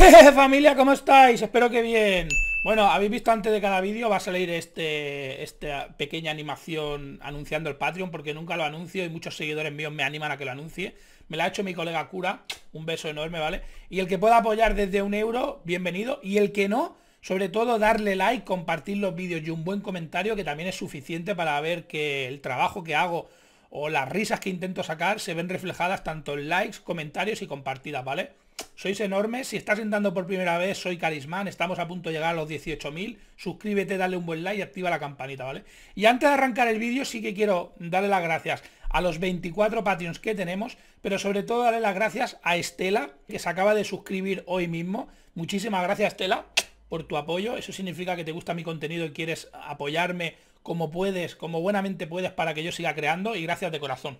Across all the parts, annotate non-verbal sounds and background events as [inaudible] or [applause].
[laughs] Eh, familia, ¿cómo estáis? Espero que bien Bueno, habéis visto antes de cada vídeo va a salir este, esta pequeña animación anunciando el Patreon Porque nunca lo anuncio y muchos seguidores míos me animan a que lo anuncie Me la ha hecho mi colega Cura, un beso enorme, ¿vale? Y el que pueda apoyar desde un euro, bienvenido Y el que no, sobre todo darle like, compartir los vídeos y un buen comentario Que también es suficiente para ver que el trabajo que hago o las risas que intento sacar se ven reflejadas tanto en likes, comentarios y compartidas, ¿vale? Sois enormes. Si estás entrando por primera vez, soy Carismán. Estamos a punto de llegar a los 18.000. Suscríbete, dale un buen like y activa la campanita, ¿vale? Y antes de arrancar el vídeo, sí que quiero darle las gracias a los 24 Patreons que tenemos, pero sobre todo darle las gracias a Estela, que se acaba de suscribir hoy mismo. Muchísimas gracias, Estela, por tu apoyo. Eso significa que te gusta mi contenido y quieres apoyarme como puedes, como buenamente puedes para que yo siga creando. Y gracias de corazón.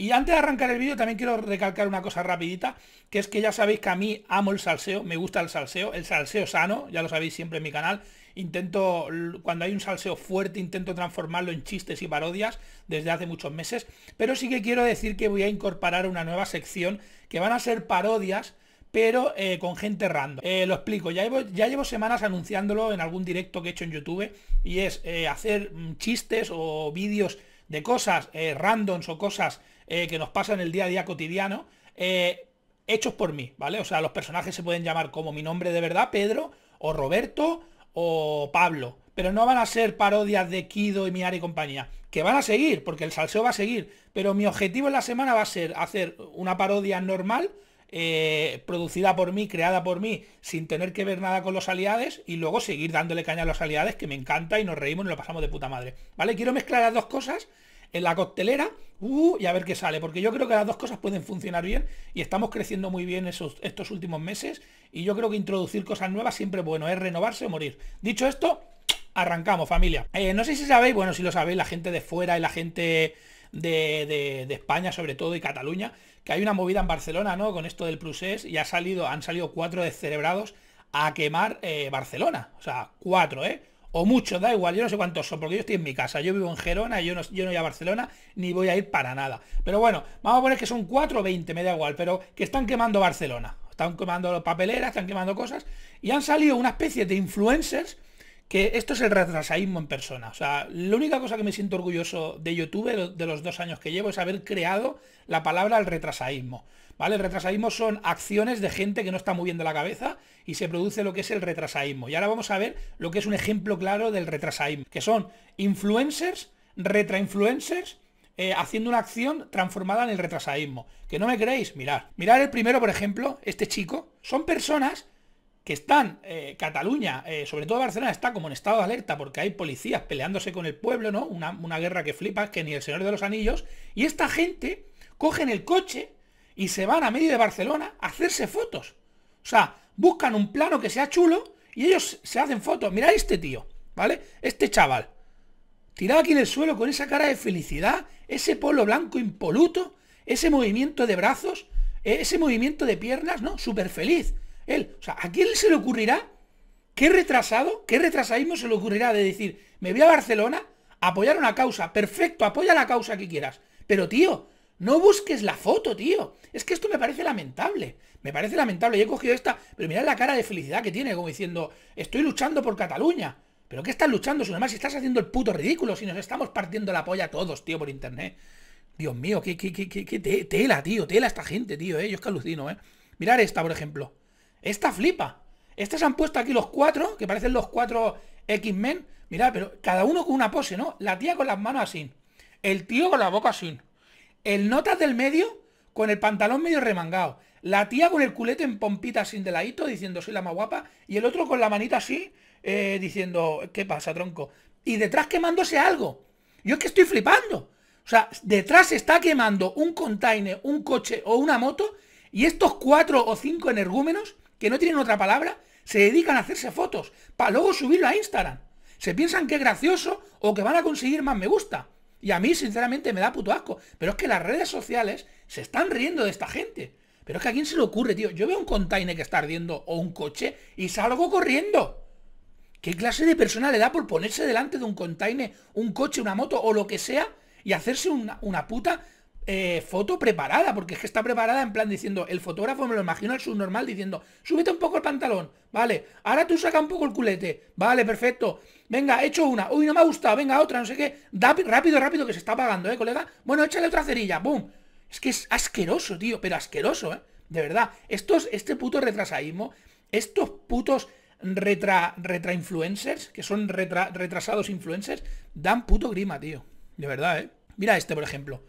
Y antes de arrancar el vídeo también quiero recalcar una cosa rapidita, que es que ya sabéis que a mí amo el salseo, me gusta el salseo, el salseo sano, ya lo sabéis siempre en mi canal. Intento, cuando hay un salseo fuerte, intento transformarlo en chistes y parodias desde hace muchos meses. Pero sí que quiero decir que voy a incorporar una nueva sección que van a ser parodias pero eh, con gente random. Eh, lo explico, ya llevo, ya llevo, semanas anunciándolo en algún directo que he hecho en YouTube y es eh, hacer mm, chistes o vídeos de cosas randoms o cosas eh, que nos pasa en el día a día cotidiano, eh, hechos por mí, ¿vale? O sea, los personajes se pueden llamar como mi nombre de verdad, Pedro, o Roberto, o Pablo. Pero no van a ser parodias de Kido y área y compañía. Que van a seguir, porque el salseo va a seguir. Pero mi objetivo en la semana va a ser hacer una parodia normal, eh, producida por mí, creada por mí, sin tener que ver nada con los aliados y luego seguir dándole caña a los aliados, que me encanta y nos reímos y lo pasamos de puta madre. ¿Vale? Quiero mezclar las dos cosas en la coctelera uh, y a ver qué sale, porque yo creo que las dos cosas pueden funcionar bien y estamos creciendo muy bien esos, estos últimos meses y yo creo que introducir cosas nuevas siempre bueno, es renovarse o morir. Dicho esto, arrancamos familia. Eh, no sé si sabéis, bueno, si lo sabéis, la gente de fuera y la gente... De, España sobre todo y Cataluña, que hay una movida en Barcelona, ¿no? Con esto del plus y ha salido, han salido cuatro descerebrados a quemar eh, Barcelona. O sea, cuatro, ¿eh? o muchos, da igual, yo no sé cuántos son, porque yo estoy en mi casa, yo vivo en Gerona, yo no, yo no voy a Barcelona, ni voy a ir para nada. Pero bueno, vamos a poner que son 4 o 20, me da igual, pero que están quemando Barcelona. Están quemando papeleras, están quemando cosas, y han salido una especie de influencers que esto es el retrasaísmo en persona. O sea, la única cosa que me siento orgulloso de YouTube de los dos años que llevo es haber creado la palabra el retrasaísmo. ¿Vale? El retrasaísmo son acciones de gente que no está moviendo la cabeza y se produce lo que es el retrasaísmo. Y ahora vamos a ver lo que es un ejemplo claro del retrasaísmo, que son influencers, retrainfluencers, eh, haciendo una acción transformada en el retrasaísmo. Que no me creéis, mirar. Mirar el primero, por ejemplo, este chico. Son personas que están, eh, Cataluña, eh, sobre todo Barcelona, está como en estado de alerta porque hay policías peleándose con el pueblo, ¿no? Una, guerra que flipa... que ni el Señor de los Anillos. Y esta gente cogen el coche y se van a medio de Barcelona a hacerse fotos. O sea, buscan un plano que sea chulo y ellos se hacen fotos. Mirad este tío, ¿vale? Este chaval. Tirado aquí en el suelo con esa cara de felicidad, ese polo blanco impoluto, ese movimiento de brazos, eh, ese movimiento de piernas, ¿no? Súper feliz él. O sea, ¿a quién se le ocurrirá? ¿Qué retrasado? ¿Qué retrasadismo se le ocurrirá de decir, me voy a Barcelona, a apoyar una causa? Perfecto, apoya la causa que quieras. Pero tío, no busques la foto, tío. Es que esto me parece lamentable. Me parece lamentable. Y he cogido esta, pero mirad la cara de felicidad que tiene, como diciendo, estoy luchando por Cataluña. ¿Pero qué estás luchando? Si más estás haciendo el puto ridículo, si nos estamos partiendo la polla todos, tío, por internet. Dios mío, qué, qué, qué, tela, tío, tela esta gente, tío, eh. Yo es que alucino, eh. Mirad esta, por ejemplo. Esta flipa. Estas han puesto aquí los cuatro, que parecen los cuatro X-Men. Mirad, pero cada uno con una pose, ¿no? La tía con las manos así. El tío con la boca así. El notas del medio con el pantalón medio remangado. La tía con el culete en pompita sin de ladito, diciendo soy la más guapa. Y el otro con la manita así, eh, diciendo, ¿qué pasa, tronco? Y detrás quemándose algo. Yo es que estoy flipando. O sea, detrás está quemando un container, un coche o una moto. Y estos cuatro o cinco energúmenos que no tienen otra palabra, se dedican a hacerse fotos para luego subirlo a Instagram. Se piensan que es gracioso o que van a conseguir más me gusta. Y a mí, sinceramente, me da puto asco. Pero es que las redes sociales se están riendo de esta gente. Pero es que a quién se le ocurre, tío. Yo veo un container que está ardiendo o un coche y salgo corriendo. ¿Qué clase de persona le da por ponerse delante de un container, un coche, una moto o lo que sea y hacerse una, una puta eh, foto preparada, porque es que está preparada en plan diciendo, el fotógrafo me lo imagino al subnormal diciendo, súbete un poco el pantalón, vale, ahora tú saca un poco el culete, vale, perfecto, venga, hecho una, uy, no me ha gustado, venga, otra, no sé qué, da, rápido, rápido, que se está apagando, eh, colega, bueno, échale otra cerilla, boom, es que es asqueroso, tío, pero asqueroso, eh, de verdad, estos, este puto retrasaísmo, estos putos retra, retra influencers, que son retrasados influencers, dan puto grima, tío, de verdad, eh, mira este, por ejemplo,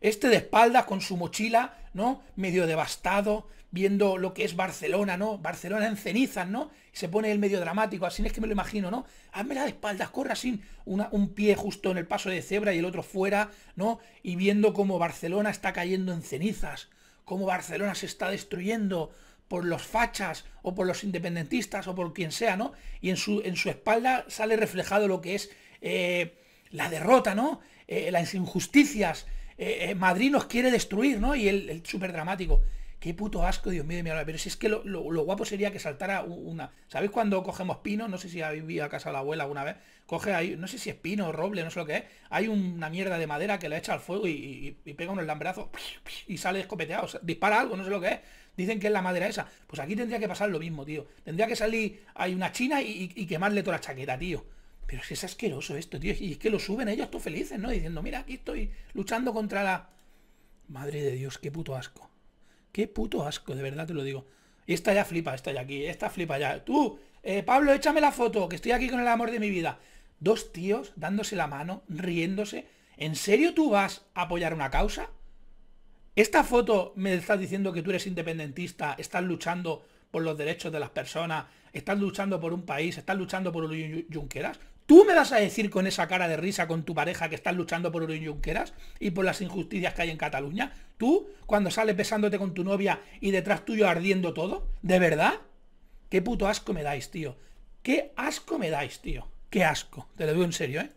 este de espaldas con su mochila, ¿no? Medio devastado, viendo lo que es Barcelona, ¿no? Barcelona en cenizas, ¿no? se pone el medio dramático, así es que me lo imagino, ¿no? la de espaldas, corra sin un pie justo en el paso de cebra y el otro fuera, ¿no? Y viendo cómo Barcelona está cayendo en cenizas, cómo Barcelona se está destruyendo por los fachas o por los independentistas o por quien sea, ¿no? Y en su, en su espalda sale reflejado lo que es eh, la derrota, ¿no? Eh, las injusticias, eh, eh, Madrid nos quiere destruir, ¿no? Y el, súper dramático. Qué puto asco, Dios mío Pero si es que lo, guapo sería que saltara una. ¿Sabéis cuando cogemos pino? No sé si habéis vivido a casa de la abuela alguna vez. Coge ahí, no sé si es pino o roble, no sé lo que es. Hay una mierda de madera que la echa al fuego y, pega unos lambrazos y sale escopeteado. dispara algo, no sé lo que es. Dicen que es la madera esa. Pues aquí tendría que pasar lo mismo, tío. Tendría que salir, hay una china y, y quemarle toda la chaqueta, tío. Pero es es asqueroso esto, tío. Y es que lo suben ellos tú felices, ¿no? Diciendo, mira, aquí estoy luchando contra la... Madre de Dios, qué puto asco. Qué puto asco, de verdad te lo digo. Y esta ya flipa, esta ya aquí, esta flipa ya. Tú, eh, Pablo, échame la foto, que estoy aquí con el amor de mi vida. Dos tíos dándose la mano, riéndose. ¿En serio tú vas a apoyar una causa? Esta foto me estás diciendo que tú eres independentista, estás luchando por los derechos de las personas, estás luchando por un país, estás luchando por un Junqueras. ¿Tú me das a decir con esa cara de risa con tu pareja que estás luchando por Oriol y por las injusticias que hay en Cataluña? ¿Tú, cuando sales besándote con tu novia y detrás tuyo ardiendo todo? ¿De verdad? ¿Qué puto asco me dais, tío? ¿Qué asco me dais, tío? ¿Qué asco? Te lo digo en serio, ¿eh?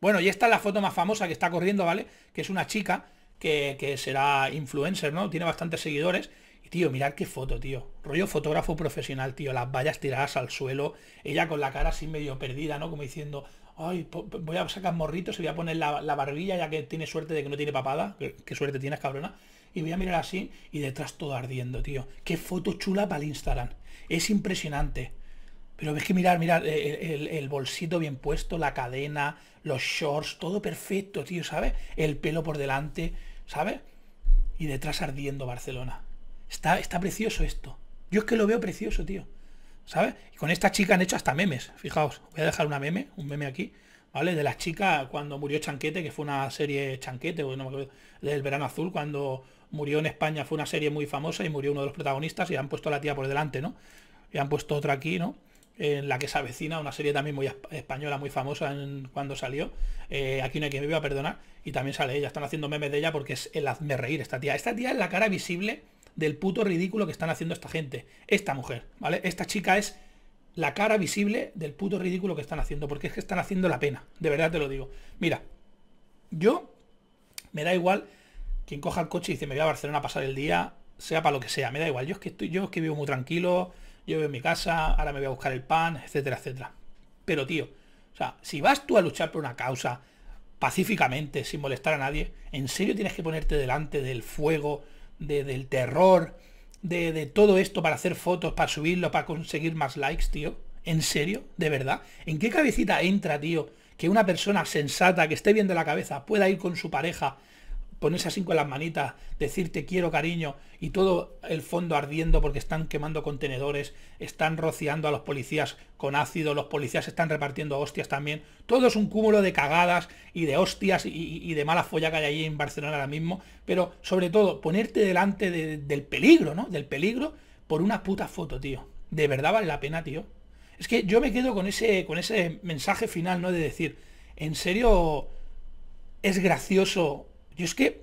Bueno, y esta es la foto más famosa que está corriendo, ¿vale? Que es una chica que, que será influencer, ¿no? Tiene bastantes seguidores Tío, mirad qué foto, tío. Rollo fotógrafo profesional, tío. Las vallas tiradas al suelo. Ella con la cara así medio perdida, ¿no? Como diciendo, ay, voy a sacar morritos y voy a poner la, barbilla ya que tiene suerte de que no tiene papada. Qué suerte tienes, cabrona. Y voy a mirar así y detrás todo ardiendo, tío. Qué foto chula para el Instagram. Es impresionante. Pero ves que mirar, mirar, eh, eh, el, bolsito bien puesto, la cadena, los shorts, todo perfecto, tío, ¿sabes? El pelo por delante, ¿sabes? Y detrás ardiendo Barcelona. Está, está precioso esto. Yo es que lo veo precioso, tío. ¿Sabes? Y con esta chica han hecho hasta memes. Fijaos, voy a dejar una meme, un meme aquí, ¿vale? De la chica cuando murió Chanquete, que fue una serie Chanquete, o no me del verano azul, cuando murió en España fue una serie muy famosa y murió uno de los protagonistas y han puesto a la tía por delante, ¿no? Y han puesto otra aquí, ¿no? En la que se avecina, una serie también muy española, muy famosa en, cuando salió. Eh, aquí no hay quien me iba a perdonar. Y también sale ella. Están haciendo memes de ella porque es el hazme reír esta tía. Esta tía es la cara visible del puto ridículo que están haciendo esta gente. Esta mujer, ¿vale? Esta chica es la cara visible del puto ridículo que están haciendo, porque es que están haciendo la pena, de verdad te lo digo. Mira, yo me da igual quien coja el coche y dice me voy a Barcelona a pasar el día, sea para lo que sea, me da igual. Yo es que estoy, yo es que vivo muy tranquilo, yo vivo en mi casa, ahora me voy a buscar el pan, etcétera, etcétera. Pero tío, o sea, si vas tú a luchar por una causa pacíficamente, sin molestar a nadie, ¿en serio tienes que ponerte delante del fuego? del terror, de, de todo esto para hacer fotos, para subirlo, para conseguir más likes, tío. ¿En serio? ¿De verdad? ¿En qué cabecita entra, tío? Que una persona sensata, que esté bien de la cabeza, pueda ir con su pareja ponerse así con las manitas, Decirte quiero cariño y todo el fondo ardiendo porque están quemando contenedores, están rociando a los policías con ácido, los policías están repartiendo hostias también. Todo es un cúmulo de cagadas y de hostias y, de mala folla que hay ahí en Barcelona ahora mismo, pero sobre todo ponerte delante del peligro, ¿no? Del peligro por una puta foto, tío. De verdad vale la pena, tío. Es que yo me quedo con ese, con ese mensaje final, ¿no? De decir, en serio, es gracioso yo es que,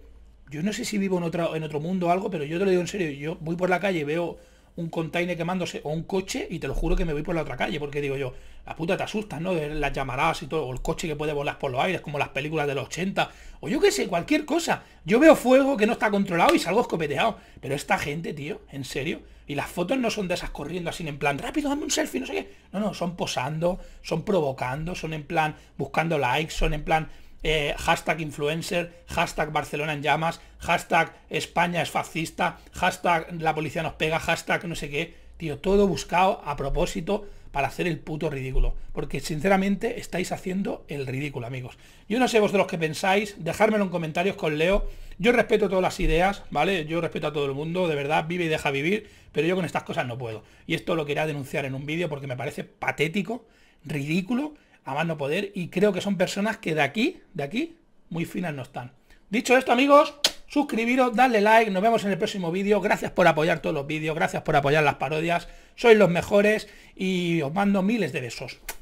yo no sé si vivo en, en otro mundo o algo, pero yo te lo digo en serio, yo voy por la calle, veo un container quemándose o un coche y te lo juro que me voy por la otra calle, porque digo yo, la puta te asustas, ¿no? Las llamaradas y todo, o el coche que puede volar por los aires, como las películas de los 80, o yo qué sé, cualquier cosa. Yo veo fuego que no está controlado y salgo escopeteado. Pero esta gente, tío, en serio. Y las fotos no son de esas corriendo así en plan, rápido, dame un selfie, no sé qué. No, no, son posando, son provocando, son en plan buscando likes, son en plan eh, hashtag influencer, hashtag Barcelona en llamas, hashtag España es fascista, hashtag la policía nos pega, hashtag no sé qué. Tío, todo buscado a propósito para hacer el puto ridículo. Porque sinceramente estáis haciendo el ridículo, amigos. Yo no sé vos de los que pensáis, dejármelo en comentarios con Leo. Yo respeto todas las ideas, ¿vale? Yo respeto a todo el mundo, de verdad, vive y deja vivir, pero yo con estas cosas no puedo. Y esto lo quería denunciar en un vídeo porque me parece patético, ridículo a más no poder. Y creo que son personas que de aquí, de aquí, muy finas no están. Dicho esto, amigos, suscribiros, darle like, nos vemos en el próximo vídeo. Gracias por apoyar todos los vídeos, gracias por apoyar las parodias, sois los mejores y os mando miles de besos.